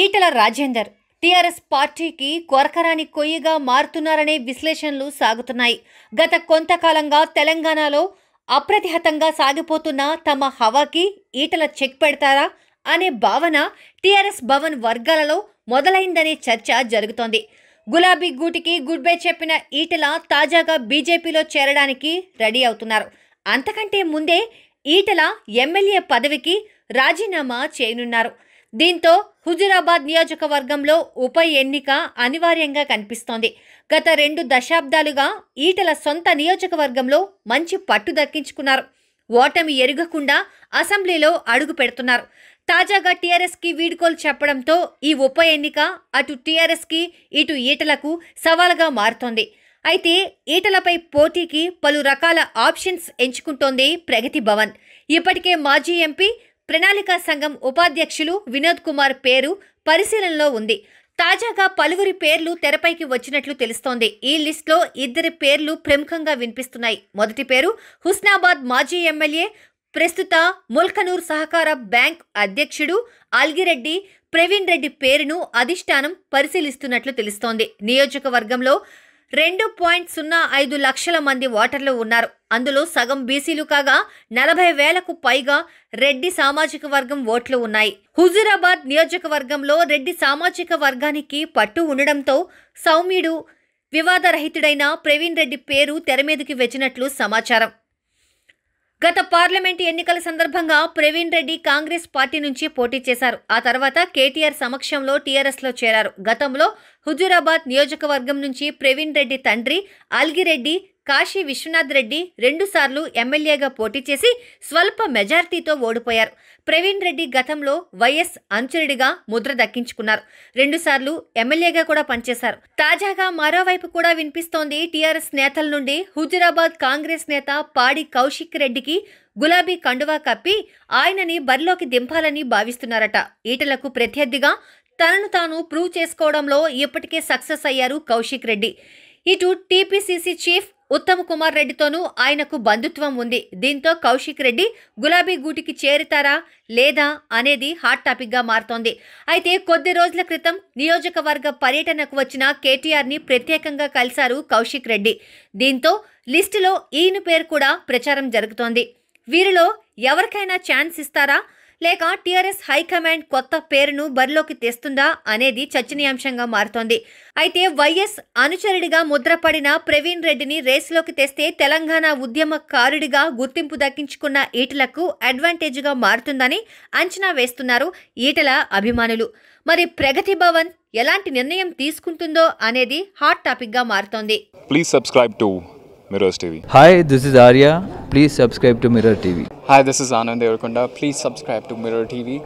Etela Rajender TRS పార్టీకి కొరకరాని కొయ్యిగా మారుతున్నారనే విశ్లేషణలు సాగుతున్నాయి గత కొంతకాలంగా తెలంగాణలో అప్రతిహతంగా సాగిపోతున్న తమ హవాకి ఈటల చెక్ పెడతారా అనే భావన టీఆర్ఎస్ భవన్ వర్గాలలో మొదలైందనే చర్చ జరుగుతోంది గులాబీ గూటికి గుడ్ బై చెప్పిన ఈటల తాజాగా బీజేపీలో చేరడానికి రెడీ అవుతున్నారు అంతకంటే ముందే ఈటల ఎమ్మెల్యే పదవికి రాజీనామా చేయనున్నారు దీంతో హుజురాబాద్ నియోజకవర్గంలో ఉప ఎన్నిక అనివార్యంగా కనిపిస్తోంది గత రెండు దశాబ్దాలుగా ఈటల సొంత నియోజకవర్గంలో మంచి పట్టు దక్కించుకున్నారు ఓటమి ఎరుగకుండా అసెంబ్లీలో అడుగు పెడుతున్నారు తాజాగా టీఆర్ఎస్కి వీడ్కోలు చెప్పడంతో ఈ ఉప ఎన్నిక అటు టీఆర్ఎస్కి ఇటు ఈటలకు సవాల్గా మారుతోంది అయితే ఈటలపై పోటీకి పలు రకాల ఆప్షన్స్ ఎంచుకుంటోంది ప్రగతి భవన్ ఇప్పటికే మాజీ ఎంపీ ప్రణాళికా సంఘం ఉపాధ్యక్షులు వినోద్ కుమార్ పేరు పరిశీలనలో ఉంది తాజాగా పలువురి పేర్లు తెరపైకి వచ్చినట్లు తెలుస్తోంది ఈ లిస్టులో ఇద్దరి పేర్లు ప్రముఖంగా వినిపిస్తున్నాయి మొదటి పేరు హుస్నాబాద్ మాజీ ఎమ్మెల్యే ప్రస్తుత ముల్కనూర్ సహకార బ్యాంక్ అధ్యక్షుడు అల్గిరెడ్డి ప్రవీణ్ రెడ్డి పేరును అధిష్టానం పరిశీలిస్తున్నట్లు తెలుస్తోంది నియోజకవర్గంలో రెండు పాయింట్ సున్నా ఐదు లక్షల మంది ఓటర్లు ఉన్నారు అందులో సగం బీసీలు కాగా నలభై వేలకు పైగా రెడ్డి సామాజిక వర్గం ఓట్లు ఉన్నాయి హుజూరాబాద్ నియోజకవర్గంలో రెడ్డి సామాజిక వర్గానికి పట్టు ఉండడంతో సౌమ్యుడు వివాదరహితుడైన ప్రవీణ్ రెడ్డి పేరు తెరమీదకి వచ్చినట్లు సమాచారం గత పార్లమెంటు ఎన్నికల సందర్భంగా ప్రవీణ్ రెడ్డి కాంగ్రెస్ పార్టీ నుంచి పోటీ చేశారు ఆ తర్వాత కేటీఆర్ సమక్షంలో టీఆర్ఎస్ లో చేరారు గతంలో హుజూరాబాద్ నియోజకవర్గం నుంచి ప్రవీణ్ రెడ్డి తండ్రి అల్గిరెడ్డి కాశీ విశ్వనాథ్ రెడ్డి రెండుసార్లు ఎమ్మెల్యేగా పోటీ చేసి స్వల్ప మెజార్టీతో ఓడిపోయారు ప్రవీణ్ రెడ్డి గతంలో వైఎస్ అంచురుడిగా ముద్ర దక్కించుకున్నారు రెండుసార్లు ఎమ్మెల్యేగా కూడా పనిచేశారు తాజాగా మరోవైపు కూడా వినిపిస్తోంది టీఆర్ఎస్ నేతల నుండి హుజురాబాద్ కాంగ్రెస్ నేత పాడి కౌశిక్ రెడ్డికి గులాబీ కండువా కప్పి ఆయనని బరిలోకి దింపాలని భావిస్తున్నారట ఈటలకు ప్రత్యర్థిగా తనను తాను ప్రూవ్ చేసుకోవడంలో ఇప్పటికే సక్సెస్ అయ్యారు కౌశిక్ రెడ్డి ఇటు టీపీసీసీ చీఫ్ ఉత్తమ్ కుమార్ రెడ్డితోనూ ఆయనకు బంధుత్వం ఉంది దీంతో కౌశిక్ రెడ్డి గులాబీ గూటికి చేరుతారా లేదా అనేది హాట్ టాపిక్గా మారుతోంది అయితే కొద్ది రోజుల క్రితం నియోజకవర్గ పర్యటనకు వచ్చిన కేటీఆర్ని ప్రత్యేకంగా కలిశారు కౌశిక్ రెడ్డి దీంతో లిస్టులో ఈయన పేరు కూడా ప్రచారం జరుగుతోంది వీరిలో ఎవరికైనా ఛాన్స్ ఇస్తారా లేక టీఆర్ఎస్ హైకమాండ్ కొత్త పేరును బరిలోకి తెస్తుందా అనేది చర్చనీయాంశంగా మారుతోంది అయితే వైఎస్ అనుచరుడిగా ముద్రపడిన ప్రవీణ్ రెడ్డిని రేసులోకి తెస్తే తెలంగాణ ఉద్యమకారుడిగా గుర్తింపు దక్కించుకున్న ఈటలకు అడ్వాంటేజ్గా మారుతుందని అంచనా వేస్తున్నారు ఈటల అభిమానులు మరి ప్రగతి భవన్ ఎలాంటి నిర్ణయం తీసుకుంటుందో అనేది హాట్ టాపిక్గా మారుతోంది please subscribe to mirrors TV hi this is Arya please subscribe to mirror TV Hi, this is Anand Devarkonda. Please subscribe to Mirror TV.